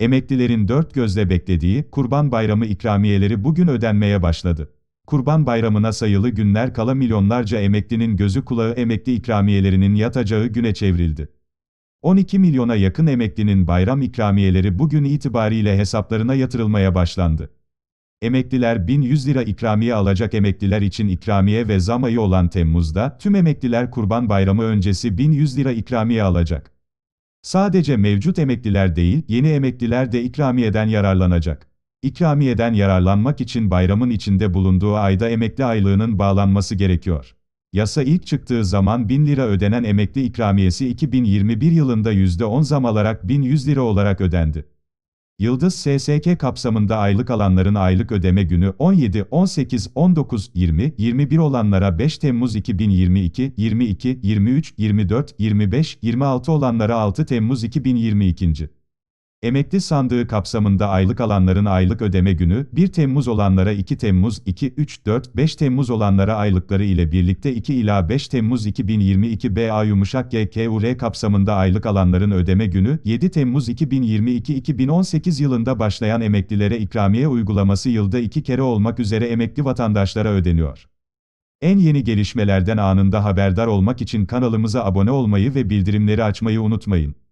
Emeklilerin dört gözle beklediği Kurban Bayramı ikramiyeleri bugün ödenmeye başladı. Kurban Bayramı'na sayılı günler kala milyonlarca emeklinin gözü kulağı emekli ikramiyelerinin yatacağı güne çevrildi. 12 milyona yakın emeklinin bayram ikramiyeleri bugün itibariyle hesaplarına yatırılmaya başlandı. Emekliler 1100 lira ikramiye alacak emekliler için ikramiye ve zam ayı olan Temmuz'da tüm emekliler Kurban Bayramı öncesi 1100 lira ikramiye alacak. Sadece mevcut emekliler değil, yeni emekliler de ikramiyeden yararlanacak. İkramiyeden yararlanmak için bayramın içinde bulunduğu ayda emekli aylığının bağlanması gerekiyor. Yasa ilk çıktığı zaman 1000 lira ödenen emekli ikramiyesi 2021 yılında %10 zam alarak 1100 lira olarak ödendi. Yıldız SSK kapsamında aylık alanların aylık ödeme günü 17, 18, 19, 20, 21 olanlara 5 Temmuz 2022, 22, 23, 24, 25, 26 olanlara 6 Temmuz 2022. Emekli sandığı kapsamında aylık alanların aylık ödeme günü 1 Temmuz olanlara 2 Temmuz 2, 3, 4, 5 Temmuz olanlara aylıkları ile birlikte 2 ila 5 Temmuz 2022 BA yumuşak GKUR kapsamında aylık alanların ödeme günü 7 Temmuz 2022-2018 yılında başlayan emeklilere ikramiye uygulaması yılda iki kere olmak üzere emekli vatandaşlara ödeniyor. En yeni gelişmelerden anında haberdar olmak için kanalımıza abone olmayı ve bildirimleri açmayı unutmayın.